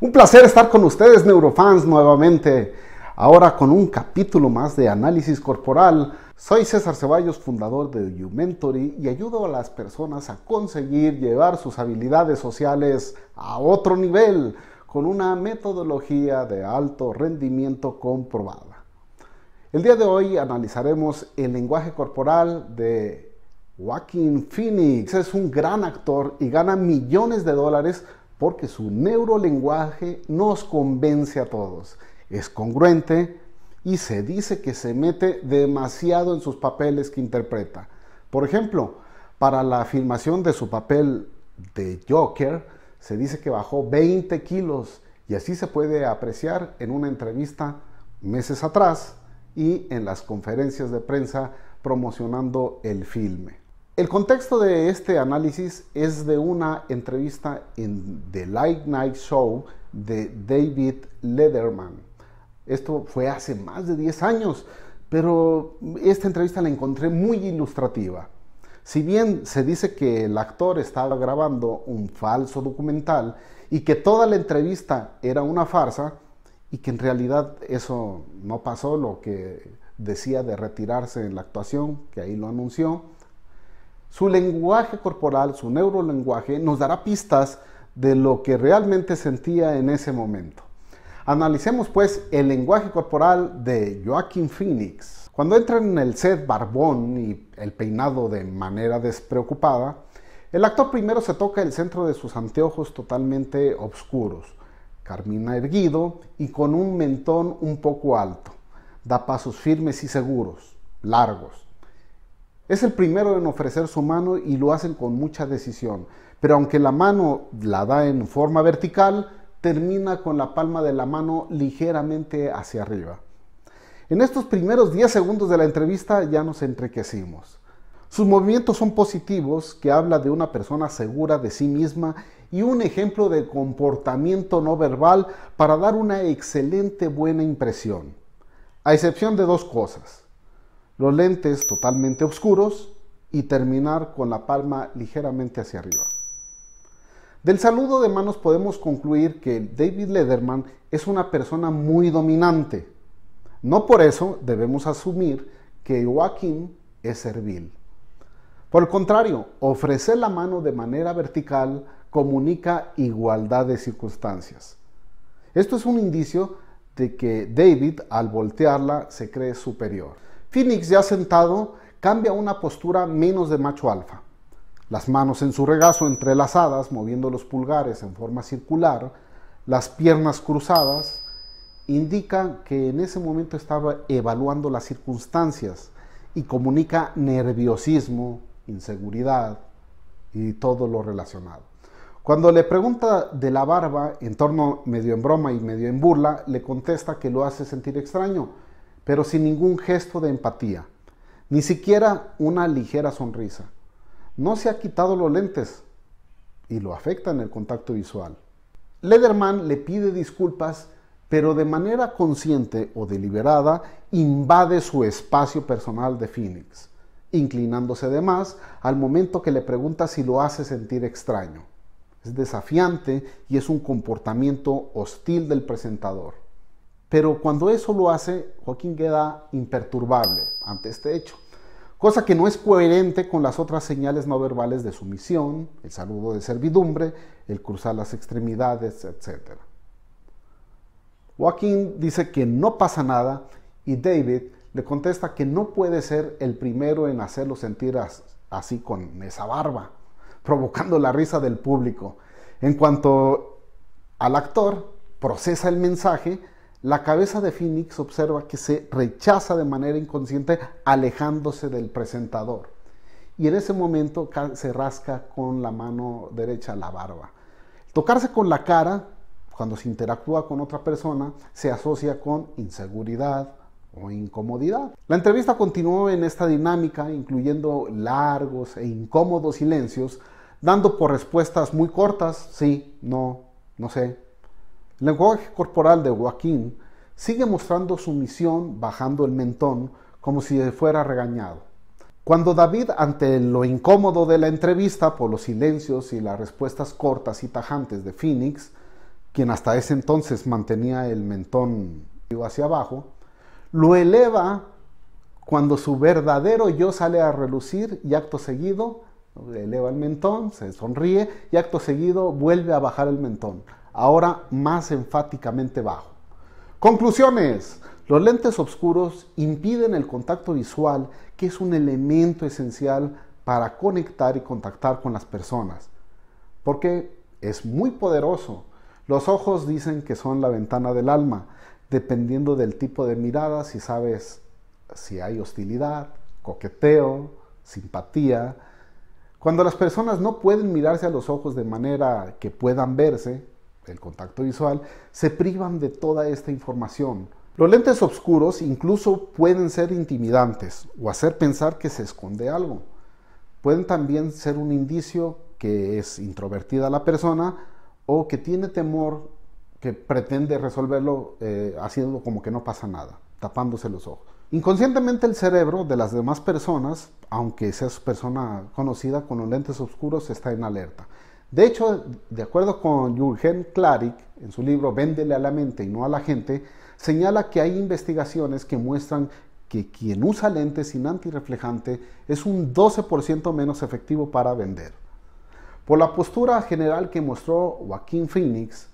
Un placer estar con ustedes, neurofans, nuevamente. Ahora con un capítulo más de análisis corporal. Soy César Ceballos, fundador de YouMentory y ayudo a las personas a conseguir llevar sus habilidades sociales a otro nivel con una metodología de alto rendimiento comprobada. El día de hoy analizaremos el lenguaje corporal de Joaquin Phoenix. Es un gran actor y gana millones de dólares porque su neurolenguaje nos convence a todos. Es congruente y se dice que se mete demasiado en sus papeles que interpreta. Por ejemplo, para la filmación de su papel de Joker, se dice que bajó 20 kilos y así se puede apreciar en una entrevista meses atrás y en las conferencias de prensa promocionando el filme. El contexto de este análisis es de una entrevista en The Light Night Show de David Letterman. Esto fue hace más de 10 años, pero esta entrevista la encontré muy ilustrativa. Si bien se dice que el actor estaba grabando un falso documental y que toda la entrevista era una farsa y que en realidad eso no pasó, lo que decía de retirarse en la actuación, que ahí lo anunció, su lenguaje corporal, su neurolenguaje, nos dará pistas de lo que realmente sentía en ese momento. Analicemos pues el lenguaje corporal de Joaquín Phoenix. Cuando entra en el set barbón y el peinado de manera despreocupada, el actor primero se toca el centro de sus anteojos totalmente oscuros, carmina erguido y con un mentón un poco alto. Da pasos firmes y seguros, largos. Es el primero en ofrecer su mano y lo hacen con mucha decisión. Pero aunque la mano la da en forma vertical, termina con la palma de la mano ligeramente hacia arriba. En estos primeros 10 segundos de la entrevista ya nos entrequecimos. Sus movimientos son positivos, que habla de una persona segura de sí misma y un ejemplo de comportamiento no verbal para dar una excelente buena impresión. A excepción de dos cosas los lentes totalmente oscuros y terminar con la palma ligeramente hacia arriba. Del saludo de manos podemos concluir que David Lederman es una persona muy dominante. No por eso debemos asumir que Joaquín es servil. Por el contrario, ofrecer la mano de manera vertical comunica igualdad de circunstancias. Esto es un indicio de que David al voltearla se cree superior. Phoenix ya sentado cambia una postura menos de macho alfa. Las manos en su regazo entrelazadas, moviendo los pulgares en forma circular, las piernas cruzadas, indica que en ese momento estaba evaluando las circunstancias y comunica nerviosismo, inseguridad y todo lo relacionado. Cuando le pregunta de la barba, en torno medio en broma y medio en burla, le contesta que lo hace sentir extraño, pero sin ningún gesto de empatía, ni siquiera una ligera sonrisa. No se ha quitado los lentes y lo afecta en el contacto visual. Lederman le pide disculpas, pero de manera consciente o deliberada invade su espacio personal de Phoenix, inclinándose además al momento que le pregunta si lo hace sentir extraño. Es desafiante y es un comportamiento hostil del presentador. Pero cuando eso lo hace, Joaquín queda imperturbable ante este hecho, cosa que no es coherente con las otras señales no verbales de sumisión, el saludo de servidumbre, el cruzar las extremidades, etc. Joaquín dice que no pasa nada y David le contesta que no puede ser el primero en hacerlo sentir así con esa barba, provocando la risa del público. En cuanto al actor, procesa el mensaje, la cabeza de Phoenix observa que se rechaza de manera inconsciente alejándose del presentador. Y en ese momento se rasca con la mano derecha la barba. Tocarse con la cara, cuando se interactúa con otra persona, se asocia con inseguridad o incomodidad. La entrevista continuó en esta dinámica, incluyendo largos e incómodos silencios, dando por respuestas muy cortas, sí, no, no sé, el lenguaje corporal de Joaquín sigue mostrando sumisión bajando el mentón como si fuera regañado. Cuando David, ante lo incómodo de la entrevista por los silencios y las respuestas cortas y tajantes de Phoenix, quien hasta ese entonces mantenía el mentón hacia abajo, lo eleva cuando su verdadero yo sale a relucir y acto seguido eleva el mentón, se sonríe y acto seguido vuelve a bajar el mentón ahora más enfáticamente bajo. Conclusiones. Los lentes oscuros impiden el contacto visual, que es un elemento esencial para conectar y contactar con las personas, porque es muy poderoso. Los ojos dicen que son la ventana del alma, dependiendo del tipo de mirada, si sabes si hay hostilidad, coqueteo, simpatía. Cuando las personas no pueden mirarse a los ojos de manera que puedan verse, el contacto visual, se privan de toda esta información. Los lentes oscuros incluso pueden ser intimidantes o hacer pensar que se esconde algo. Pueden también ser un indicio que es introvertida la persona o que tiene temor que pretende resolverlo eh, haciendo como que no pasa nada, tapándose los ojos. Inconscientemente el cerebro de las demás personas, aunque sea su persona conocida con los lentes oscuros, está en alerta. De hecho, de acuerdo con Jürgen Klarik, en su libro Véndele a la mente y no a la gente, señala que hay investigaciones que muestran que quien usa lentes sin antirreflejante es un 12% menos efectivo para vender. Por la postura general que mostró Joaquín Phoenix,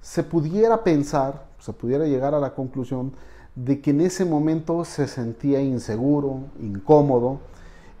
se pudiera pensar, se pudiera llegar a la conclusión de que en ese momento se sentía inseguro, incómodo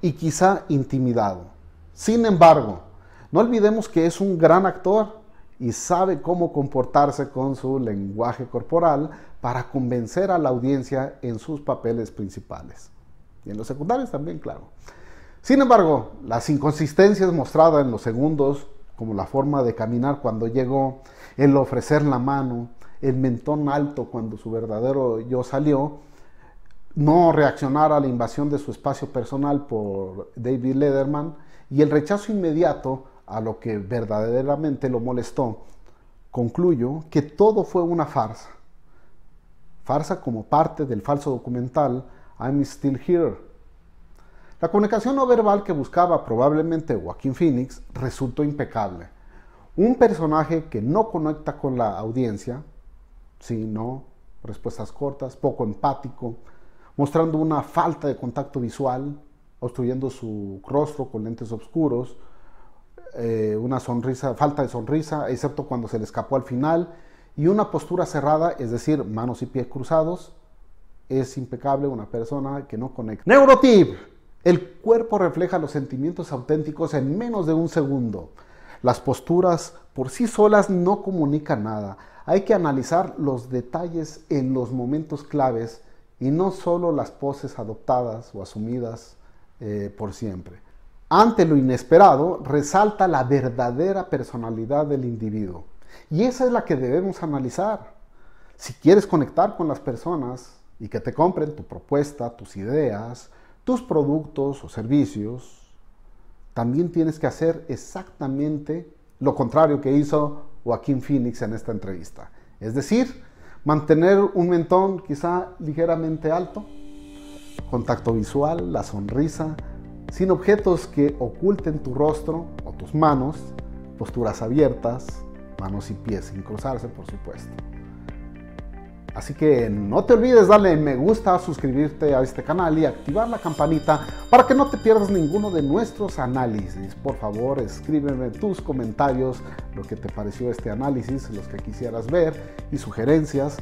y quizá intimidado. Sin embargo, no olvidemos que es un gran actor y sabe cómo comportarse con su lenguaje corporal para convencer a la audiencia en sus papeles principales. Y en los secundarios también, claro. Sin embargo, las inconsistencias mostradas en los segundos, como la forma de caminar cuando llegó, el ofrecer la mano, el mentón alto cuando su verdadero yo salió, no reaccionar a la invasión de su espacio personal por David Lederman y el rechazo inmediato a lo que verdaderamente lo molestó, concluyo que todo fue una farsa. Farsa como parte del falso documental I'm Still Here. La comunicación no verbal que buscaba probablemente Joaquín Phoenix resultó impecable. Un personaje que no conecta con la audiencia, sino respuestas cortas, poco empático, mostrando una falta de contacto visual, obstruyendo su rostro con lentes oscuros, eh, una sonrisa, falta de sonrisa, excepto cuando se le escapó al final, y una postura cerrada, es decir, manos y pies cruzados, es impecable una persona que no conecta. Neurotip. El cuerpo refleja los sentimientos auténticos en menos de un segundo. Las posturas por sí solas no comunican nada. Hay que analizar los detalles en los momentos claves y no solo las poses adoptadas o asumidas eh, por siempre ante lo inesperado, resalta la verdadera personalidad del individuo. Y esa es la que debemos analizar. Si quieres conectar con las personas y que te compren tu propuesta, tus ideas, tus productos o servicios, también tienes que hacer exactamente lo contrario que hizo Joaquín Phoenix en esta entrevista. Es decir, mantener un mentón quizá ligeramente alto, contacto visual, la sonrisa, sin objetos que oculten tu rostro o tus manos, posturas abiertas, manos y pies sin cruzarse, por supuesto. Así que no te olvides darle me gusta, suscribirte a este canal y activar la campanita para que no te pierdas ninguno de nuestros análisis. Por favor, escríbeme tus comentarios, lo que te pareció este análisis, los que quisieras ver y sugerencias,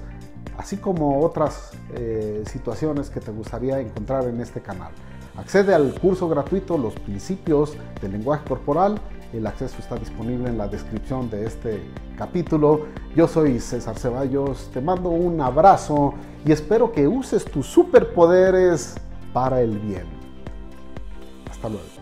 así como otras eh, situaciones que te gustaría encontrar en este canal. Accede al curso gratuito Los Principios del Lenguaje Corporal. El acceso está disponible en la descripción de este capítulo. Yo soy César Ceballos, te mando un abrazo y espero que uses tus superpoderes para el bien. Hasta luego.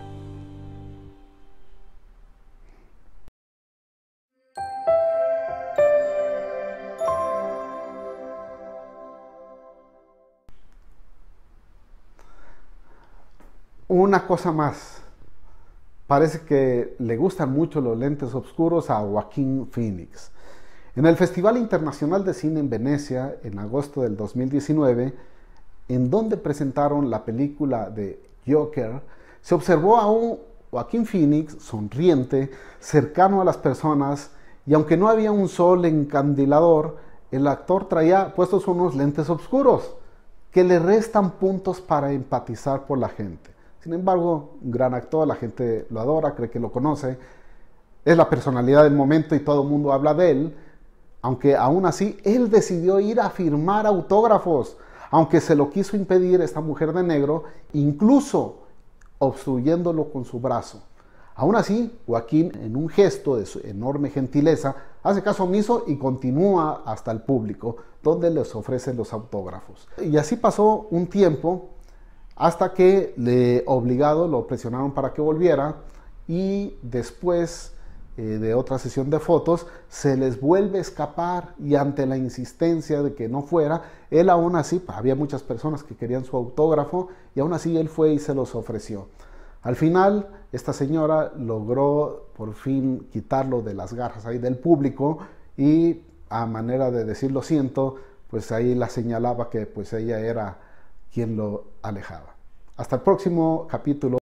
Una cosa más. Parece que le gustan mucho los lentes oscuros a Joaquín Phoenix. En el Festival Internacional de Cine en Venecia, en agosto del 2019, en donde presentaron la película de Joker, se observó a un Joaquín Phoenix sonriente, cercano a las personas, y aunque no había un sol encandilador, el actor traía puestos unos lentes oscuros que le restan puntos para empatizar por la gente. Sin embargo, un gran actor, la gente lo adora, cree que lo conoce, es la personalidad del momento y todo el mundo habla de él, aunque aún así él decidió ir a firmar autógrafos, aunque se lo quiso impedir esta mujer de negro, incluso obstruyéndolo con su brazo. Aún así, Joaquín, en un gesto de su enorme gentileza, hace caso omiso y continúa hasta el público, donde les ofrece los autógrafos. Y así pasó un tiempo hasta que le obligado lo presionaron para que volviera y después eh, de otra sesión de fotos se les vuelve a escapar y ante la insistencia de que no fuera, él aún así, había muchas personas que querían su autógrafo y aún así él fue y se los ofreció. Al final, esta señora logró por fin quitarlo de las garras ahí del público y a manera de decir lo siento, pues ahí la señalaba que pues ella era quien lo alejaba. Hasta el próximo capítulo.